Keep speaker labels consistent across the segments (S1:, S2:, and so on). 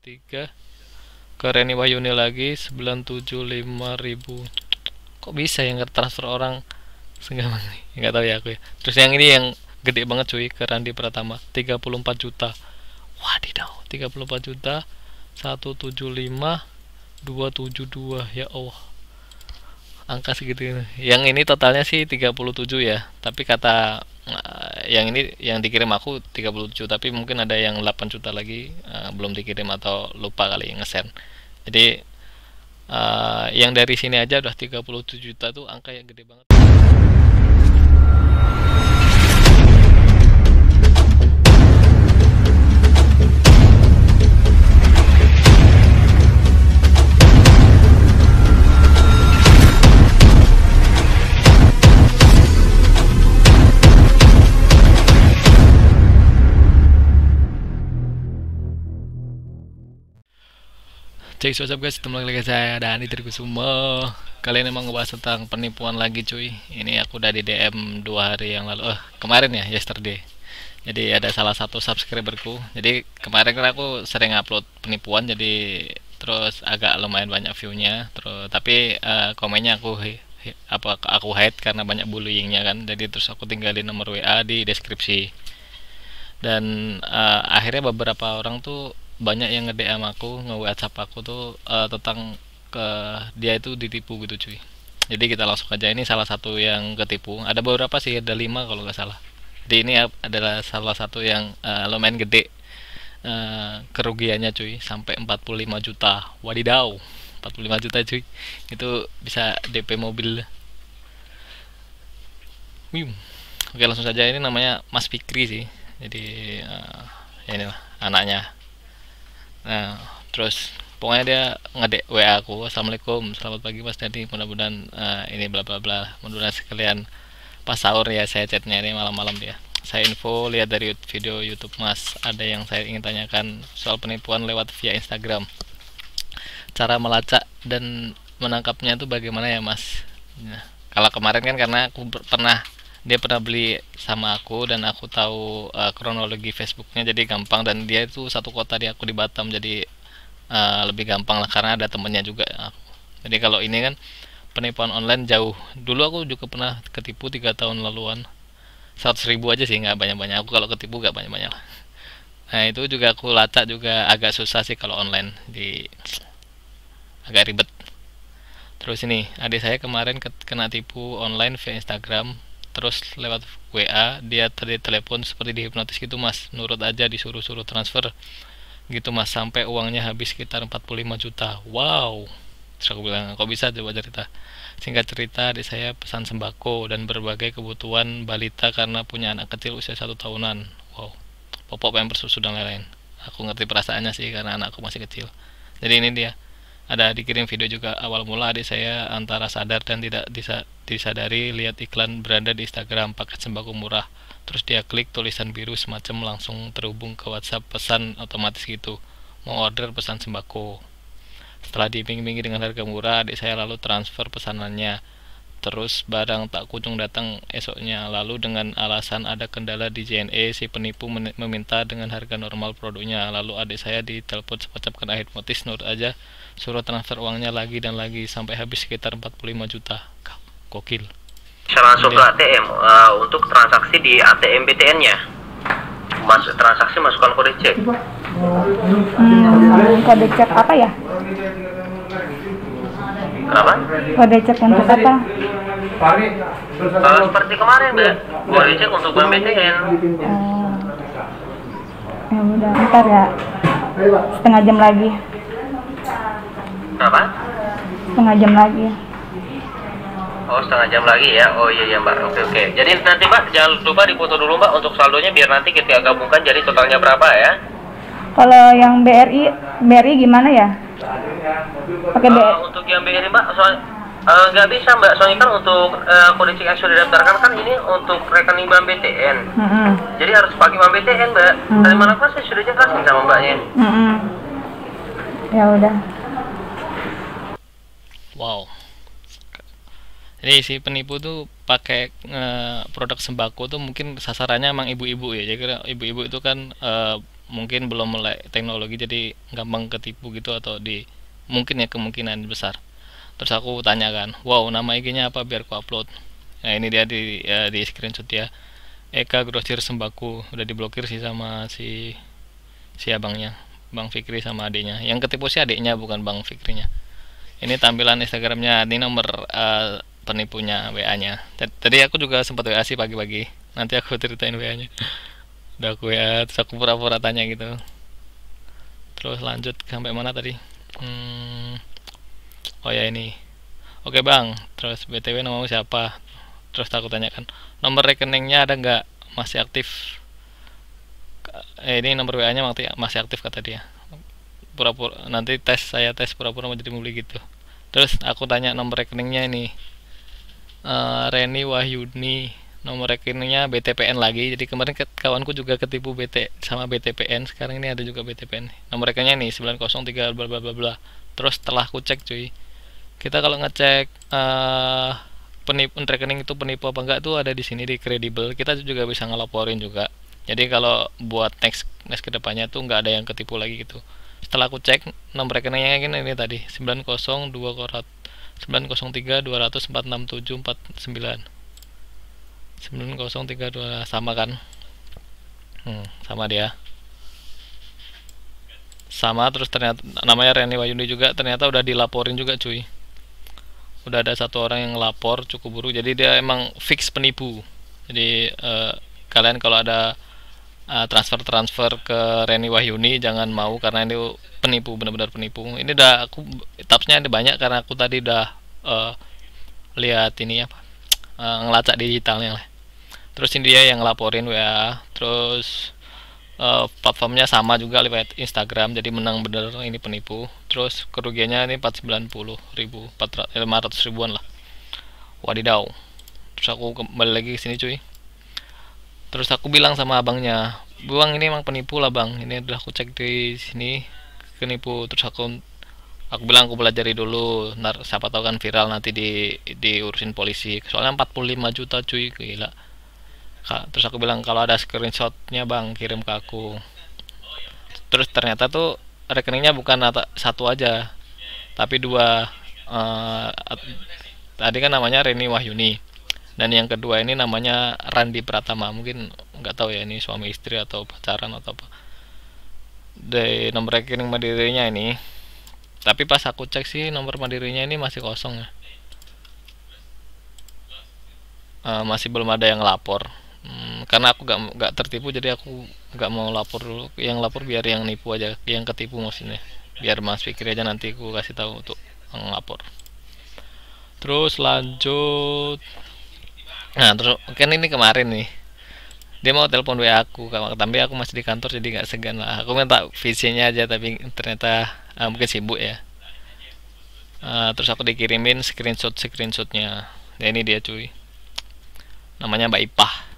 S1: tiga ke Reni Wahyuni lagi tujuh lima ribu kok bisa yang transfer orang sehingga nggak tahu ya aku ya terus yang ini yang gede banget cuy ke Randi Pratama empat juta wah tiga puluh empat juta satu tujuh lima dua tujuh dua ya Allah angka segitu yang ini totalnya sih tiga puluh tujuh ya tapi kata Eh, yang ini yang dikirim aku 37 tapi mungkin ada yang 8 juta lagi uh, belum dikirim atau lupa kali ngesen jadi uh, yang dari sini aja udah 37 juta tuh angka yang gede banget Cek what's up guys, ketemu lagi saya Dani Trikusumo Kalian emang ngebahas tentang penipuan lagi cuy Ini aku udah di DM dua hari yang lalu Eh, kemarin ya, yesterday Jadi ada salah satu subscriberku Jadi kemarin kan aku sering upload penipuan Jadi terus agak lumayan banyak viewnya terus Tapi uh, komennya aku apa aku hide karena banyak bullyingnya kan Jadi terus aku tinggalin nomor WA di deskripsi Dan uh, akhirnya beberapa orang tuh banyak yang nge-DM aku, nge-WhatsApp aku tuh uh, tentang ke dia itu ditipu gitu cuy. Jadi kita langsung aja ini salah satu yang ketipu. Ada beberapa sih, ada lima kalau nggak salah. Jadi ini adalah salah satu yang uh, lumayan gede uh, kerugiannya cuy, sampai 45 juta. wadidau 45 juta cuy. Itu bisa DP mobil. Wim. Hmm. Oke langsung saja ini namanya Mas Fikri sih. Jadi uh, ya inilah anaknya nah terus pokoknya dia ngedek WA aku assalamualaikum selamat pagi mas Dedi mudah-mudahan uh, ini bla bla bla mudah-mudahan sekalian pas sahur ya saya chatnya ini malam-malam dia saya info lihat dari video YouTube mas ada yang saya ingin tanyakan soal penipuan lewat via Instagram cara melacak dan menangkapnya itu bagaimana ya mas nah, kalau kemarin kan karena aku pernah dia pernah beli sama aku dan aku tahu uh, kronologi Facebooknya jadi gampang dan dia itu satu kota di aku di Batam jadi uh, lebih gampang lah karena ada temennya juga aku. jadi kalau ini kan penipuan online jauh dulu aku juga pernah ketipu tiga tahun laluan seratus ribu aja sih nggak banyak banyak aku kalau ketipu nggak banyak banyak lah nah itu juga aku lacak juga agak susah sih kalau online di agak ribet terus ini adik saya kemarin kena tipu online via Instagram terus lewat WA dia tadi telepon seperti dihipnotis gitu mas nurut aja disuruh-suruh transfer gitu mas sampai uangnya habis sekitar 45 juta wow terus aku bilang kok bisa coba cerita singkat cerita di saya pesan sembako dan berbagai kebutuhan balita karena punya anak kecil usia satu tahunan wow popok pampers susu dan lain-lain aku ngerti perasaannya sih karena anakku masih kecil jadi ini dia ada dikirim video juga awal mula adik saya antara sadar dan tidak disa disadari lihat iklan berada di Instagram paket sembako murah terus dia klik tulisan biru semacam langsung terhubung ke WhatsApp pesan otomatis gitu mau order pesan sembako setelah diiming-imingi dengan harga murah adik saya lalu transfer pesanannya Terus barang tak kunjung datang esoknya. Lalu dengan alasan ada kendala di JNE, si penipu meminta dengan harga normal produknya. Lalu adik saya ditelepon semacam kena hipnotis, nurut aja suruh transfer uangnya lagi dan lagi sampai habis sekitar 45 juta. Kokil. Bisa langsung ke ATM uh, eh, untuk transaksi di ATM BTN nya Masuk transaksi masukkan kode cek. Hmm,
S2: kode cek apa ya? Kenapa? Kode cek untuk apa?
S1: Uh, seperti kemarin, Mbak. Kode iya. cek untuk BPJN. Iya. Iya. Oh. Ya udah, ntar ya. Setengah jam lagi. Kenapa? Setengah jam lagi. Oh setengah jam lagi ya. Oh iya iya mbak. Oke oke. Jadi nanti mbak jangan lupa dipoto dulu mbak untuk saldonya biar nanti kita gabungkan jadi totalnya berapa ya? Kalau yang BRI
S2: BRI gimana ya? Pakai
S1: okay, uh, untuk yang BRI Mbak, soalnya eh, nggak bisa Mbak, soalnya kan untuk uh, eh, kondisi yang sudah didaftarkan kan ini untuk rekening Bank BTN. Mm -hmm. Jadi harus pakai Bank BTN Mbak. Mm -hmm. Dari mana kan saya sudah jelasin sama Mbaknya. Mm -hmm. Ya udah. Wow. Jadi si penipu tuh pakai e, produk sembako tuh mungkin sasarannya emang ibu-ibu ya. Jadi ibu-ibu itu kan e, mungkin belum mulai teknologi jadi gampang ketipu gitu atau di mungkin ya kemungkinan besar terus aku tanya kan wow nama IG-nya apa biar ku upload nah ini dia di ya, di screenshot ya Eka grosir sembako udah diblokir sih sama si si abangnya Bang Fikri sama adiknya yang ketipu si adiknya bukan Bang Fikrinya ini tampilan Instagramnya ini nomor uh, penipunya WA-nya. Tadi aku juga sempat WA sih pagi-pagi. Nanti aku ceritain WA-nya udah aku ya terus aku pura-pura tanya gitu terus lanjut sampai mana tadi hmm, oh ya ini oke bang terus btw namamu siapa terus aku tanyakan nomor rekeningnya ada nggak masih aktif eh, ini nomor wa nya masih aktif kata dia pura-pura nanti tes saya tes pura-pura mau jadi muli gitu terus aku tanya nomor rekeningnya ini uh, Reni Wahyuni nomor rekeningnya BTPN lagi. Jadi kemarin kawanku juga ketipu BT sama BTPN. Sekarang ini ada juga BTPN. Nomor rekeningnya nih 903 bla bla bla bla. Terus setelah aku cek cuy. Kita kalau ngecek uh, eh, penipuan rekening itu penipu apa enggak tuh ada di sini di kredibel Kita juga bisa ngelaporin juga. Jadi kalau buat next next kedepannya tuh nggak ada yang ketipu lagi gitu. Setelah aku cek nomor rekeningnya ini, ini tadi 902 903 sembilan 9032 sama kan hmm, sama dia sama terus ternyata namanya Reni Wayundi juga ternyata udah dilaporin juga cuy udah ada satu orang yang lapor cukup buruk jadi dia emang fix penipu jadi eh, kalian kalau ada eh, transfer-transfer ke Reni Wahyuni jangan mau karena ini penipu benar-benar penipu ini udah aku tabsnya ada banyak karena aku tadi udah eh, lihat ini apa eh, ngelacak digitalnya lah terus ini dia yang laporin WA terus uh, platformnya sama juga lewat Instagram jadi menang bener ini penipu terus kerugiannya ini 490 ribu 500 eh, ribuan lah wadidaw terus aku kembali lagi ke sini cuy terus aku bilang sama abangnya buang ini emang penipu lah bang ini udah aku cek di sini penipu terus aku aku bilang aku pelajari dulu ntar siapa tahu kan viral nanti di diurusin polisi soalnya 45 juta cuy gila terus aku bilang kalau ada screenshotnya bang kirim ke aku terus ternyata tuh rekeningnya bukan satu aja tapi dua uh, tadi kan namanya Reni Wahyuni dan yang kedua ini namanya Randi Pratama mungkin nggak tahu ya ini suami istri atau pacaran atau apa dari nomor rekening mandirinya ini tapi pas aku cek sih nomor mandirinya ini masih kosong ya uh, masih belum ada yang lapor hmm, karena aku gak, gak tertipu jadi aku gak mau lapor dulu yang lapor biar yang nipu aja yang ketipu maksudnya biar mas pikir aja nanti aku kasih tahu untuk ngelapor terus lanjut nah terus kan ini kemarin nih dia mau telepon WA aku tapi aku masih di kantor jadi gak segan lah aku minta nya aja tapi ternyata ah, mungkin sibuk ya ah, terus aku dikirimin screenshot screenshotnya ya nah, ini dia cuy namanya Mbak Ipah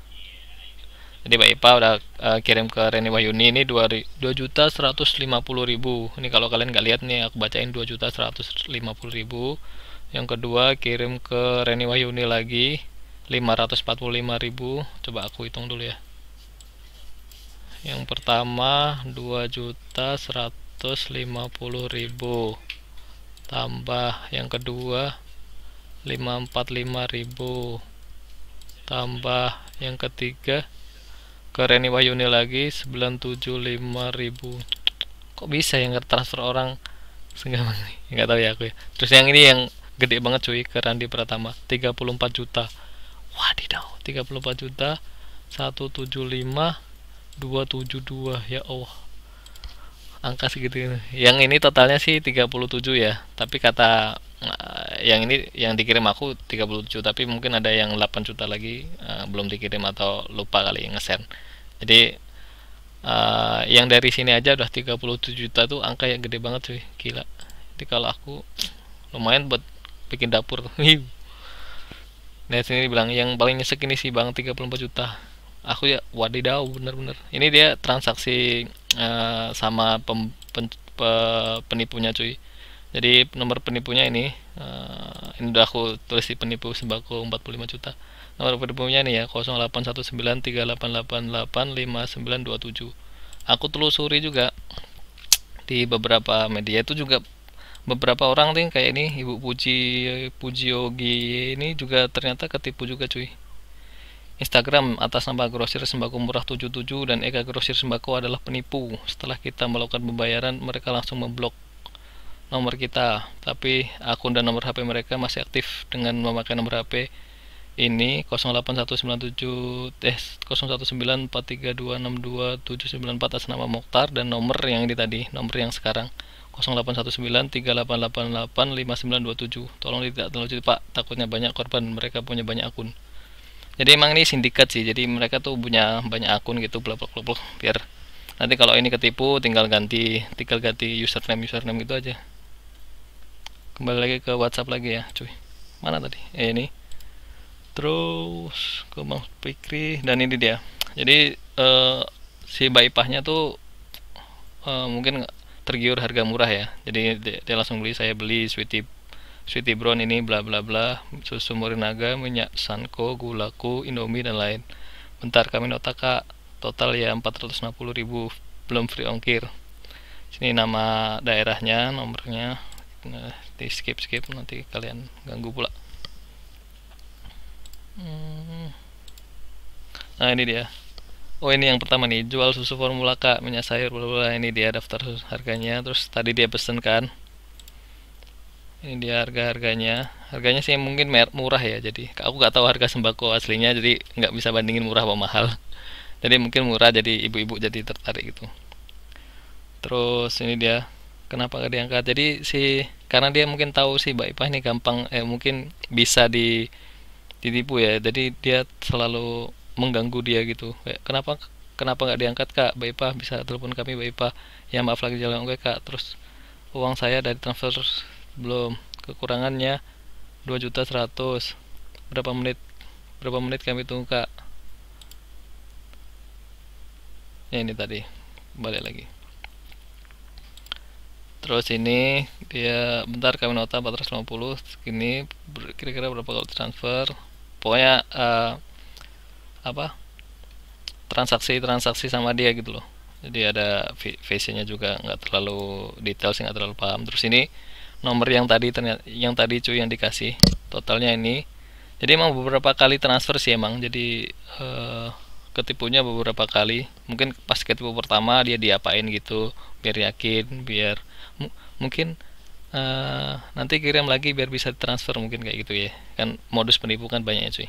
S1: jadi Mbak Ipa udah uh, kirim ke Reni Wahyuni ini 2 juta 150 ribu ini kalau kalian nggak lihat nih aku bacain 2 juta 150 ribu yang kedua kirim ke Reni Wahyuni lagi 545 ribu coba aku hitung dulu ya yang pertama 2 juta 150 ribu tambah yang kedua 545 ribu tambah yang ketiga ke Reni Wahyuni lagi 975000 kok bisa yang transfer orang sehingga nggak tahu ya aku ya terus yang ini yang gede banget cuy ke Randi Pratama 34 juta wadidaw 34 juta 175 272 ya Allah angka segitu yang ini totalnya sih 37 ya tapi kata Eh, yang ini yang dikirim aku 30 juta tapi mungkin ada yang 8 juta lagi uh, belum dikirim atau lupa kali ngesend jadi uh, yang dari sini aja udah 37 juta tuh angka yang gede banget sih gila jadi kalau aku lumayan buat bikin dapur Hiu. nah sini bilang yang paling nyesek ini sih bang 34 juta aku ya wadidaw bener-bener ini dia transaksi uh, sama pem, pen, pe, penipunya cuy jadi nomor penipunya ini uh, ini udah aku tulis di penipu sembako 45 juta nomor penipunya ini ya 0819388885927 aku telusuri juga di beberapa media itu juga beberapa orang nih kayak ini Ibu Puji Pujiogi ini juga ternyata ketipu juga cuy Instagram atas nama grosir sembako murah 77 dan Eka grosir sembako adalah penipu. Setelah kita melakukan pembayaran, mereka langsung memblok nomor kita, tapi akun dan nomor HP mereka masih aktif dengan memakai nomor HP ini 08197 eh 0194326274 atas nama Mokhtar dan nomor yang ini tadi, nomor yang sekarang 081938885927. Tolong tidak terlalu Pak, takutnya banyak korban, mereka punya banyak akun. Jadi emang ini sindikat sih, jadi mereka tuh punya banyak akun gitu blok blok blok biar nanti kalau ini ketipu tinggal ganti tinggal ganti username username gitu aja kembali lagi ke WhatsApp lagi ya cuy mana tadi eh ini terus ke Bang Fikri dan ini dia jadi uh, si bypassnya tuh uh, mungkin tergiur harga murah ya jadi dia, dia langsung beli saya beli sweetie sweetie brown ini bla bla bla susu morinaga minyak sanko gulaku indomie dan lain bentar kami nota kak total ya 460 ribu belum free ongkir sini nama daerahnya nomornya nah, di skip skip nanti kalian ganggu pula hmm. nah ini dia oh ini yang pertama nih jual susu formula kak minyak sayur bla bla ini dia daftar harganya terus tadi dia pesen kan ini dia harga harganya harganya sih mungkin murah ya jadi aku nggak tahu harga sembako aslinya jadi nggak bisa bandingin murah apa mahal jadi mungkin murah jadi ibu-ibu jadi tertarik gitu terus ini dia kenapa gak diangkat jadi si karena dia mungkin tahu sih Mbak Ipah ini gampang eh mungkin bisa di ditipu ya jadi dia selalu mengganggu dia gitu kayak kenapa kenapa nggak diangkat kak Mbak Ipah bisa telepon kami Mbak Ipah ya maaf lagi jalan gue kak terus uang saya dari transfer belum kekurangannya dua juta seratus. berapa menit berapa menit kami tunggu kak ya ini tadi balik lagi terus ini dia bentar kami nota 450 segini kira-kira berapa kalau transfer pokoknya uh, apa transaksi-transaksi sama dia gitu loh jadi ada face-nya juga nggak terlalu detail sih nggak terlalu paham terus ini nomor yang tadi ternyata yang tadi cuy yang dikasih totalnya ini jadi emang beberapa kali transfer sih emang jadi uh, ketipunya beberapa kali mungkin pas ketipu pertama dia diapain gitu biar yakin biar mungkin uh, nanti kirim lagi biar bisa transfer mungkin kayak gitu ya kan modus penipu kan banyak ya cuy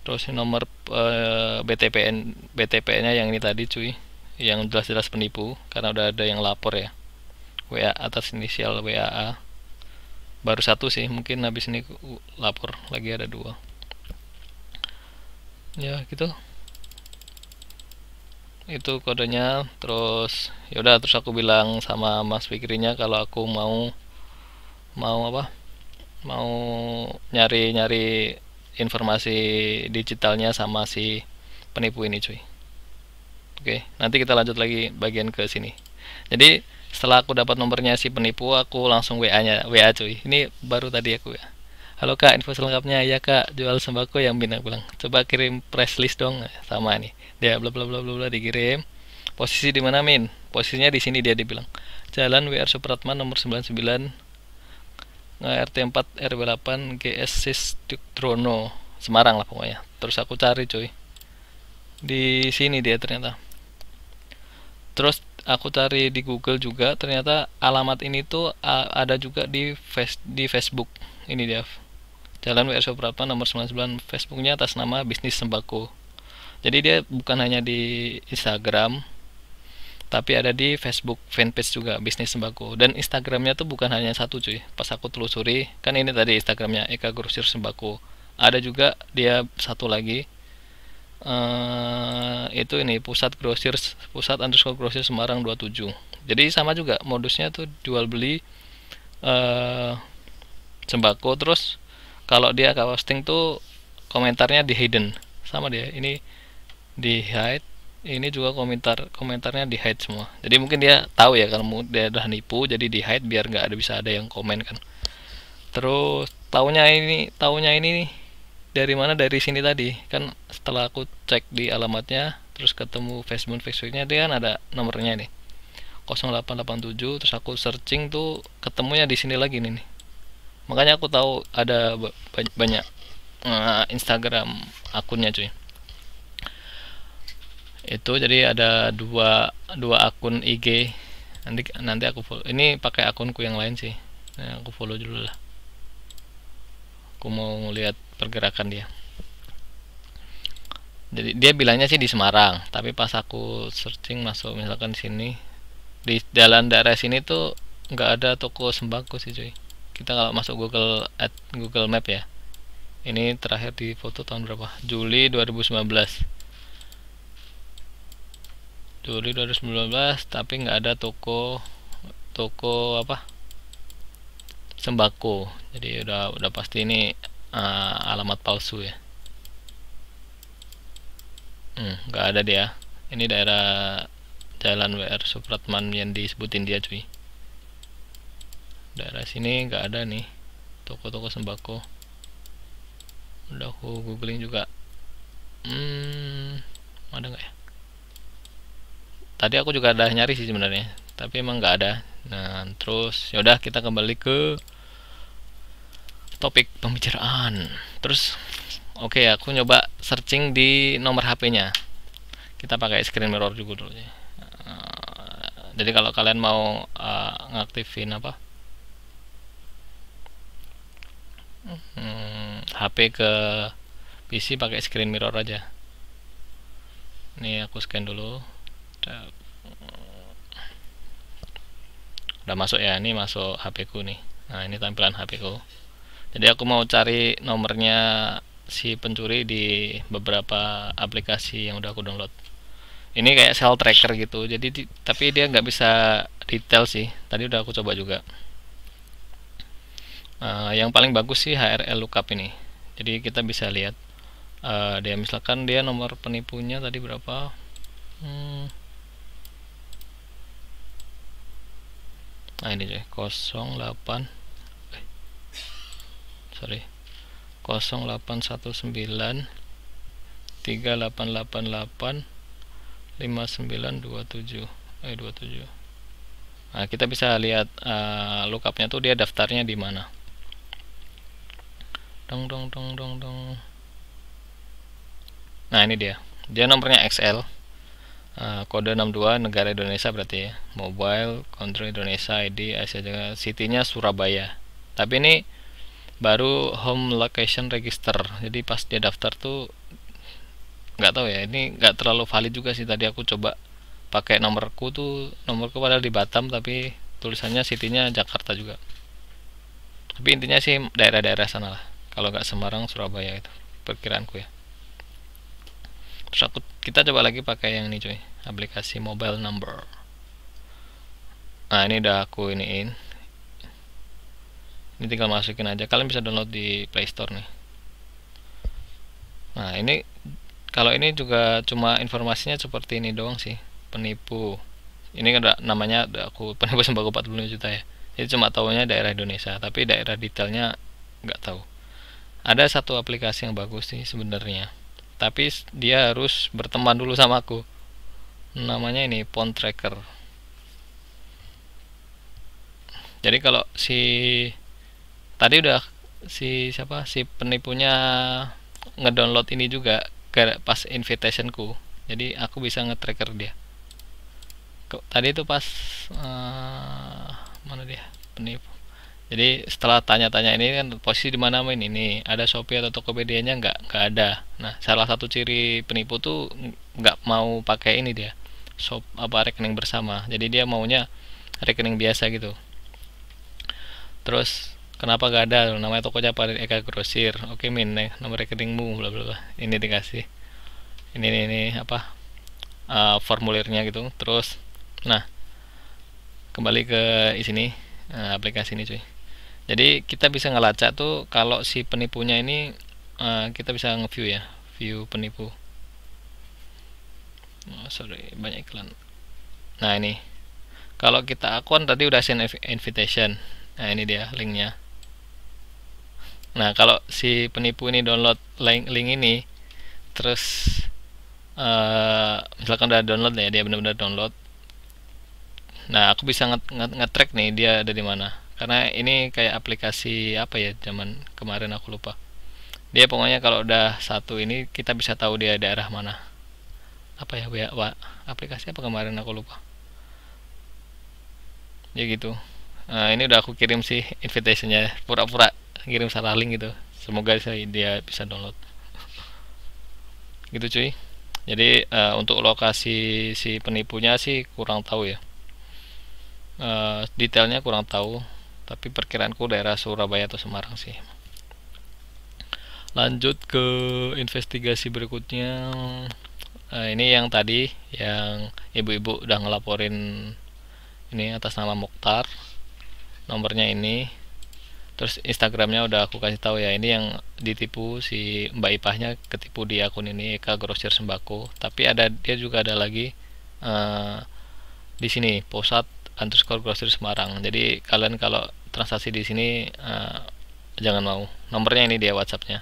S1: terus nomor uh, eh, BTPN BTPN nya yang ini tadi cuy yang jelas-jelas penipu karena udah ada yang lapor ya WA atas inisial WAA baru satu sih mungkin habis ini lapor lagi ada dua ya gitu itu kodenya terus yaudah terus aku bilang sama Mas pikirinya kalau aku mau mau apa mau nyari nyari informasi digitalnya sama si penipu ini cuy oke nanti kita lanjut lagi bagian ke sini jadi setelah aku dapat nomornya si penipu aku langsung WA nya WA cuy ini baru tadi aku ya halo kak info selengkapnya ya kak jual sembako yang bina bilang coba kirim press list dong sama nih dia ya, bla bla bla bla bla dikirim posisi di mana min posisinya di sini dia dibilang jalan WR Supratman nomor 99 RT 4 RW 8 GS Sis Drono Semarang lah pokoknya terus aku cari cuy di sini dia ternyata terus aku cari di Google juga ternyata alamat ini tuh ada juga di face, di Facebook ini dia Jalan WR Supratman nomor 99 Facebooknya atas nama bisnis sembako jadi dia bukan hanya di Instagram tapi ada di Facebook fanpage juga bisnis sembako dan Instagramnya tuh bukan hanya satu cuy pas aku telusuri kan ini tadi Instagramnya Eka Grosir Sembako ada juga dia satu lagi uh, itu ini pusat grosir pusat underscore grosir Semarang 27 jadi sama juga modusnya tuh jual beli uh, sembako terus kalau dia posting tuh komentarnya di hidden sama dia ini di hide ini juga komentar komentarnya di hide semua jadi mungkin dia tahu ya kalau dia udah nipu jadi di hide biar nggak ada bisa ada yang komen kan terus taunya ini taunya ini nih dari mana dari sini tadi kan setelah aku cek di alamatnya terus ketemu Facebook Facebooknya dia kan ada nomornya nih 0887 terus aku searching tuh ketemunya di sini lagi nih, makanya aku tahu ada banyak uh, Instagram akunnya cuy itu jadi ada dua dua akun IG nanti nanti aku follow ini pakai akunku yang lain sih nah, aku follow dulu lah aku mau ngelihat pergerakan dia jadi dia bilangnya sih di Semarang tapi pas aku searching masuk misalkan sini di jalan daerah sini tuh nggak ada toko sembako sih cuy kita kalau masuk Google at Google Map ya ini terakhir di foto tahun berapa Juli 2019 Juli 2019 tapi nggak ada toko toko apa sembako jadi udah udah pasti ini uh, alamat palsu ya hmm, nggak ada dia ini daerah jalan WR Supratman yang disebutin dia cuy daerah sini nggak ada nih toko-toko sembako udah aku googling juga hmm ada nggak ya tadi aku juga ada nyari sih sebenarnya tapi emang nggak ada nah terus yaudah kita kembali ke topik pembicaraan terus oke okay, aku nyoba searching di nomor HP-nya kita pakai screen mirror juga dulu ya jadi kalau kalian mau uh, ngaktifin apa hmm, HP ke PC pakai screen mirror aja ini aku scan dulu udah masuk ya ini masuk HP ku nih nah ini tampilan HP ku jadi aku mau cari nomornya si pencuri di beberapa aplikasi yang udah aku download ini kayak cell tracker gitu jadi di, tapi dia nggak bisa detail sih tadi udah aku coba juga uh, yang paling bagus sih HRL lookup ini jadi kita bisa lihat uh, dia misalkan dia nomor penipunya tadi berapa hmm, nah ini deh 08 eh, sorry 0819 3888 5927 eh 27 nah kita bisa lihat uh, lookupnya tuh dia daftarnya di mana dong dong dong dong dong nah ini dia dia nomornya XL Eh, kode 62 negara Indonesia berarti ya mobile control Indonesia ID Asia city citynya Surabaya tapi ini baru home location register jadi pas dia daftar tuh nggak tahu ya ini nggak terlalu valid juga sih tadi aku coba pakai nomorku tuh nomorku padahal di Batam tapi tulisannya citynya Jakarta juga tapi intinya sih daerah-daerah sana lah kalau nggak Semarang Surabaya itu perkiraanku ya terus aku kita coba lagi pakai yang ini cuy aplikasi mobile number nah ini udah aku iniin ini tinggal masukin aja kalian bisa download di playstore nih nah ini kalau ini juga cuma informasinya seperti ini doang sih penipu ini kan namanya aku penipu sembako 45 juta ya Ini cuma tahunya daerah Indonesia tapi daerah detailnya nggak tahu ada satu aplikasi yang bagus sih sebenarnya tapi dia harus berteman dulu sama aku namanya ini pawn tracker jadi kalau si tadi udah si siapa si penipunya ngedownload ini juga ke pas invitationku jadi aku bisa nge-tracker dia tadi itu pas uh, mana dia penipu jadi setelah tanya-tanya ini kan posisi di mana main ini ada Shopee atau Tokopedia nya nggak nggak ada nah salah satu ciri penipu tuh nggak mau pakai ini dia shop apa rekening bersama jadi dia maunya rekening biasa gitu terus kenapa gak ada namanya tokonya apa Eka Grosir oke okay, min nih nomor rekeningmu bla bla bla ini dikasih ini ini, ini apa uh, formulirnya gitu terus nah kembali ke sini uh, aplikasi ini cuy jadi kita bisa ngelacak tuh kalau si penipunya ini uh, kita bisa ngeview ya view penipu sorry banyak iklan nah ini kalau kita akun tadi udah send invitation nah ini dia linknya nah kalau si penipu ini download link, link ini terus uh, misalkan udah download ya dia benar-benar download nah aku bisa nge, nge, nge track nih dia ada di mana karena ini kayak aplikasi apa ya zaman kemarin aku lupa dia pokoknya kalau udah satu ini kita bisa tahu dia daerah mana apa ya WA, WA aplikasi apa kemarin aku lupa ya gitu nah, ini udah aku kirim sih invitationnya pura-pura kirim salah link gitu semoga dia bisa download gitu cuy jadi uh, untuk lokasi si penipunya sih kurang tahu ya uh, detailnya kurang tahu tapi perkiraanku daerah Surabaya atau Semarang sih lanjut ke investigasi berikutnya uh, ini yang tadi yang ibu-ibu udah ngelaporin ini atas nama Mukhtar nomornya ini terus Instagramnya udah aku kasih tahu ya ini yang ditipu si Mbak Ipahnya ketipu di akun ini Eka Grosir Sembako tapi ada dia juga ada lagi uh, di sini posat underscore grosir Semarang jadi kalian kalau transaksi di sini uh, jangan mau nomornya ini dia WhatsAppnya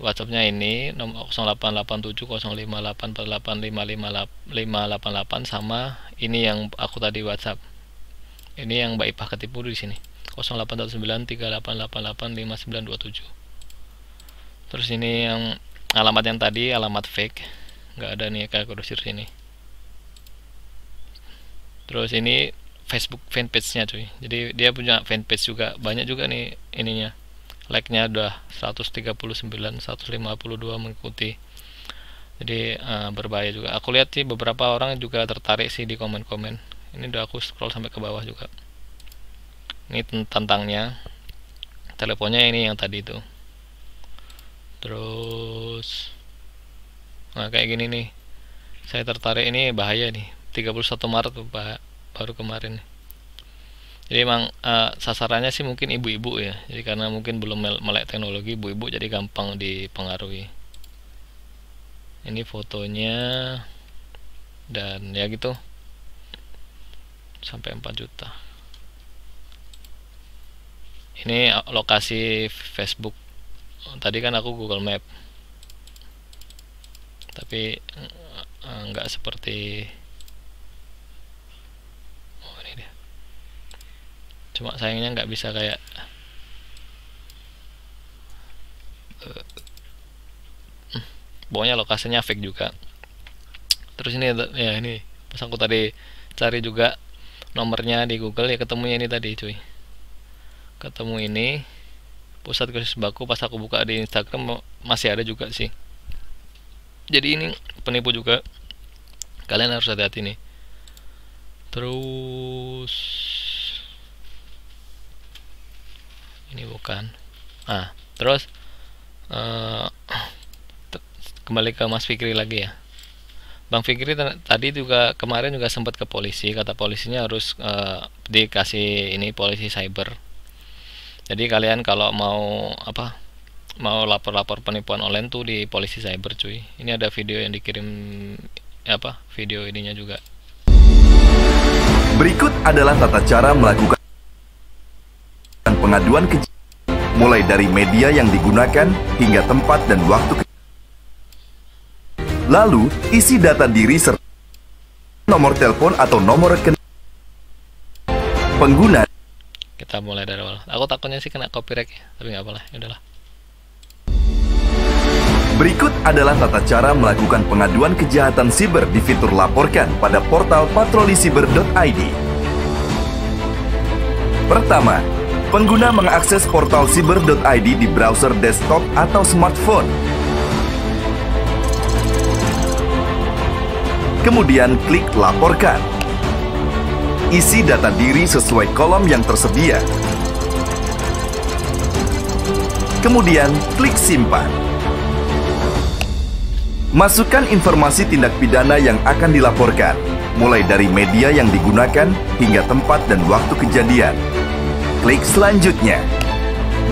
S1: WhatsAppnya ini 08870584855588 sama ini yang aku tadi WhatsApp. Ini yang Mbak Ipah ketipu di sini. 081938885927. Terus ini yang alamat yang tadi alamat fake. nggak ada nih kayak kursor sini. Terus ini Facebook fanpage-nya cuy. Jadi dia punya fanpage juga banyak juga nih ininya lagnya udah 139 152 mengikuti jadi uh, berbahaya juga aku lihat sih beberapa orang juga tertarik sih di komen-komen ini udah aku scroll sampai ke bawah juga ini tentangnya teleponnya ini yang tadi itu terus nah kayak gini nih saya tertarik ini bahaya nih 31 Maret bah baru kemarin jadi emang uh, sasarannya sih mungkin ibu-ibu ya jadi karena mungkin belum melek teknologi ibu-ibu jadi gampang dipengaruhi ini fotonya dan ya gitu sampai 4 juta ini lokasi Facebook tadi kan aku Google Map tapi eh, nggak seperti cuma sayangnya nggak bisa kayak uh, pokoknya lokasinya fake juga terus ini ya ini pas aku tadi cari juga nomornya di Google ya ketemunya ini tadi cuy ketemu ini pusat krisis baku pas aku buka di Instagram masih ada juga sih jadi ini penipu juga kalian harus hati-hati nih terus ini bukan ah terus uh, kembali ke Mas Fikri lagi ya Bang Fikri tadi juga kemarin juga sempat ke polisi kata polisinya harus uh, dikasih ini polisi cyber jadi kalian kalau mau apa mau lapor-lapor penipuan online tuh di polisi cyber cuy ini ada video yang dikirim apa video ininya juga
S2: berikut adalah tata cara melakukan pengaduan kejadian mulai dari media yang digunakan hingga tempat dan waktu Lalu, isi data diri serta nomor telepon atau nomor rekening pengguna.
S1: Kita mulai dari awal. Aku takutnya sih kena copyright ya, tapi nggak apa-apa, ya udahlah.
S2: Berikut adalah tata cara melakukan pengaduan kejahatan siber di fitur laporkan pada portal patrolisiber.id. Pertama, Pengguna mengakses portal siber.id di browser desktop atau smartphone. Kemudian klik laporkan. Isi data diri sesuai kolom yang tersedia. Kemudian klik simpan. Masukkan informasi tindak pidana yang akan dilaporkan, mulai dari media yang digunakan hingga tempat dan waktu kejadian. Klik selanjutnya.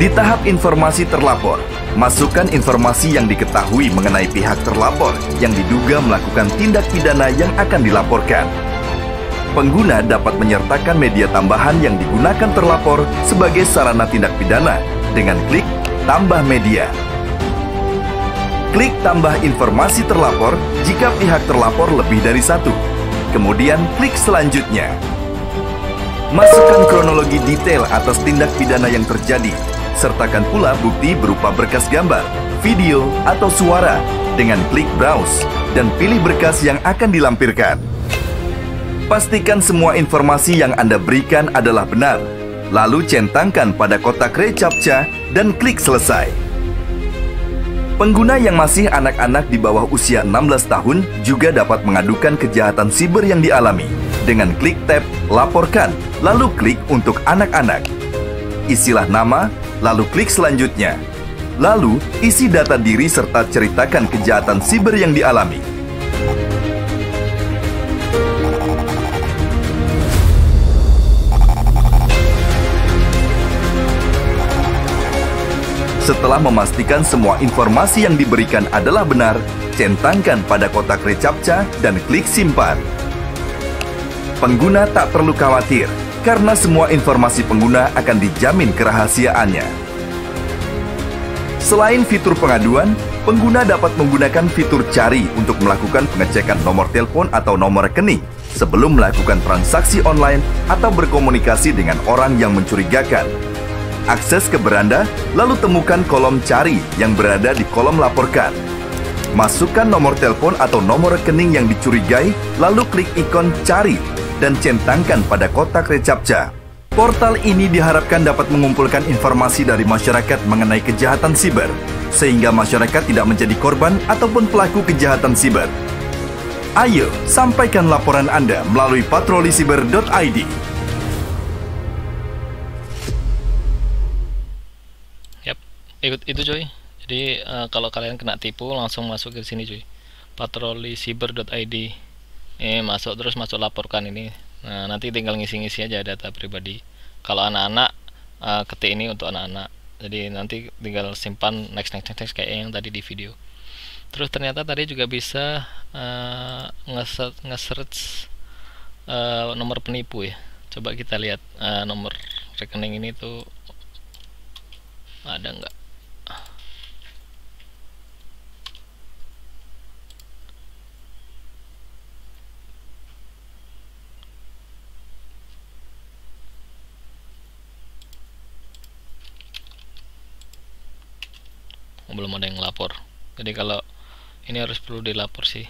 S2: Di tahap informasi terlapor, masukkan informasi yang diketahui mengenai pihak terlapor yang diduga melakukan tindak pidana yang akan dilaporkan. Pengguna dapat menyertakan media tambahan yang digunakan terlapor sebagai sarana tindak pidana dengan klik Tambah Media. Klik Tambah Informasi Terlapor jika pihak terlapor lebih dari satu. Kemudian klik selanjutnya. Masukkan kronologi detail atas tindak pidana yang terjadi, sertakan pula bukti berupa berkas gambar, video, atau suara dengan klik browse dan pilih berkas yang akan dilampirkan. Pastikan semua informasi yang Anda berikan adalah benar, lalu centangkan pada kotak recaptcha dan klik selesai. Pengguna yang masih anak-anak di bawah usia 16 tahun juga dapat mengadukan kejahatan siber yang dialami dengan klik tab laporkan, lalu klik untuk anak-anak. Isilah nama, lalu klik selanjutnya. Lalu, isi data diri serta ceritakan kejahatan siber yang dialami. Setelah memastikan semua informasi yang diberikan adalah benar, centangkan pada kotak recapca dan klik simpan pengguna tak perlu khawatir karena semua informasi pengguna akan dijamin kerahasiaannya. Selain fitur pengaduan, pengguna dapat menggunakan fitur cari untuk melakukan pengecekan nomor telepon atau nomor rekening sebelum melakukan transaksi online atau berkomunikasi dengan orang yang mencurigakan. Akses ke beranda, lalu temukan kolom cari yang berada di kolom laporkan. Masukkan nomor telepon atau nomor rekening yang dicurigai, lalu klik ikon cari dan centangkan pada kotak recapca Portal ini diharapkan dapat mengumpulkan informasi dari masyarakat mengenai kejahatan siber, sehingga masyarakat tidak menjadi korban ataupun pelaku kejahatan siber. Ayo, sampaikan laporan Anda melalui patrolisiber.id.
S1: Yap, ikut itu cuy Jadi uh, kalau kalian kena tipu langsung masuk ke sini cuy. patrolisiber.id ini eh, masuk terus masuk laporkan ini nah nanti tinggal ngisi-ngisi aja data pribadi kalau anak-anak uh, ketik ini untuk anak-anak jadi nanti tinggal simpan next next next, next kayak yang tadi di video terus ternyata tadi juga bisa uh, nge-search uh, nomor penipu ya coba kita lihat uh, nomor rekening ini tuh ada nggak belum ada yang lapor jadi kalau ini harus perlu dilapor sih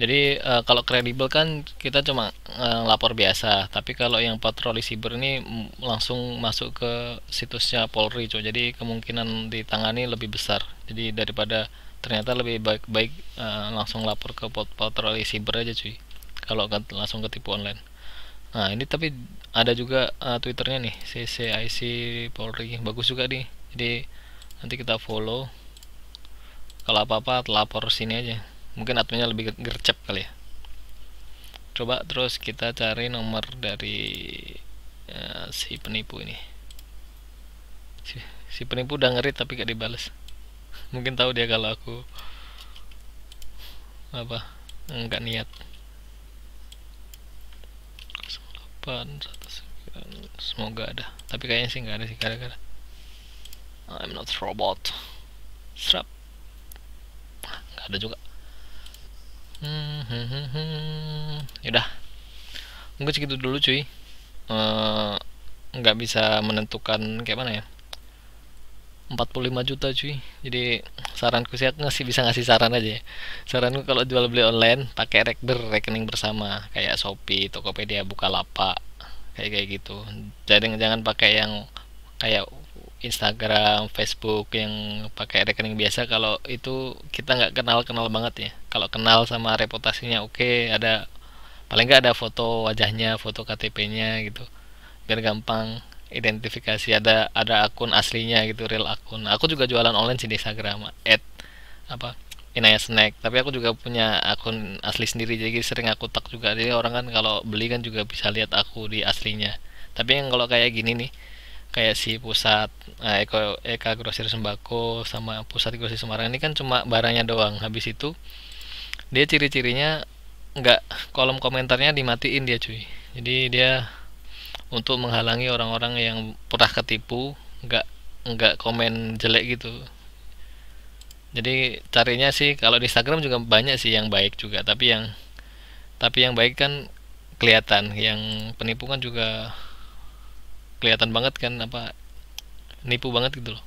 S1: jadi uh, kalau kredibel kan kita cuma uh, lapor biasa tapi kalau yang patroli siber ini langsung masuk ke situsnya Polri cuy jadi kemungkinan ditangani lebih besar jadi daripada ternyata lebih baik baik uh, langsung lapor ke pat patroli siber aja cuy kalau langsung ketipu online nah ini tapi ada juga uh, twitternya nih CCIC Polri bagus juga nih jadi nanti kita follow kalau apa-apa lapor sini aja mungkin adminnya lebih gercep kali ya coba terus kita cari nomor dari ya, si penipu ini si, si penipu udah ngerit tapi gak dibales mungkin tahu dia kalau aku apa enggak niat 08 19 semoga ada tapi kayaknya sih nggak ada sih gara-gara I'm not robot serap nggak ada juga hmm, hmm, hmm, hmm. yaudah mungkin segitu dulu cuy uh, nggak bisa menentukan kayak mana ya 45 juta cuy jadi saranku sih ngasih bisa ngasih saran aja ya. saranku kalau jual beli online pakai rek rekening bersama kayak Shopee Tokopedia Bukalapak kayak kayak gitu jadi jangan pakai yang kayak Instagram, Facebook yang pakai rekening biasa kalau itu kita nggak kenal-kenal banget ya. Kalau kenal sama reputasinya oke, okay, ada paling nggak ada foto wajahnya, foto KTP-nya gitu. Biar gampang identifikasi ada ada akun aslinya gitu, real akun. Aku juga jualan online sih di Instagram at apa Inaya Snack, tapi aku juga punya akun asli sendiri jadi sering aku tak juga. Jadi orang kan kalau beli kan juga bisa lihat aku di aslinya. Tapi yang kalau kayak gini nih kayak si pusat eh, Eko Eka Grosir Sembako sama pusat grosir Semarang ini kan cuma barangnya doang habis itu dia ciri-cirinya nggak kolom komentarnya dimatiin dia cuy jadi dia untuk menghalangi orang-orang yang pernah ketipu nggak nggak komen jelek gitu jadi carinya sih kalau di Instagram juga banyak sih yang baik juga tapi yang tapi yang baik kan kelihatan yang penipu kan juga kelihatan banget kan apa nipu banget gitu loh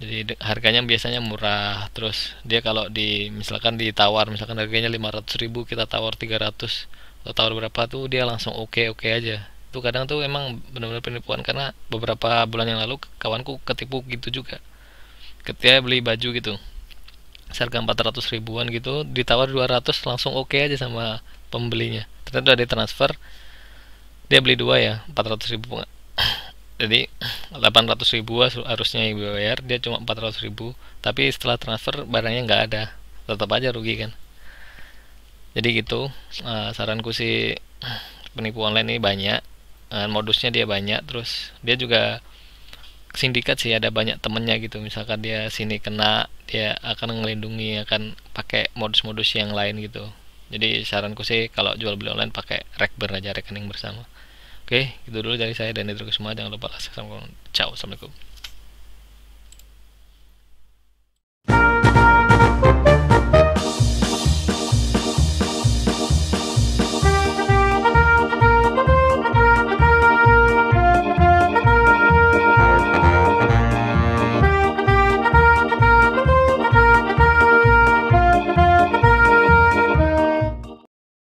S1: jadi harganya biasanya murah terus dia kalau di misalkan ditawar misalkan harganya 500 ribu kita tawar 300 atau tawar berapa tuh dia langsung oke okay, oke okay aja itu kadang tuh emang benar-benar penipuan karena beberapa bulan yang lalu kawanku ketipu gitu juga ketika beli baju gitu harga 400 ribuan gitu ditawar 200 langsung oke okay aja sama pembelinya ternyata udah ditransfer transfer dia beli dua ya 400 ribu jadi 800 ribu harusnya yang bayar dia cuma 400 ribu tapi setelah transfer barangnya nggak ada tetap aja rugi kan jadi gitu uh, saranku sih penipu online ini banyak uh, modusnya dia banyak terus dia juga sindikat sih ada banyak temennya gitu misalkan dia sini kena dia akan melindungi akan pakai modus-modus yang lain gitu jadi saranku sih kalau jual beli online pakai rekber aja rekening bersama Oke, itu dulu dari saya dan itu semua. Jangan lupa like, subscribe, ciao, assalamualaikum.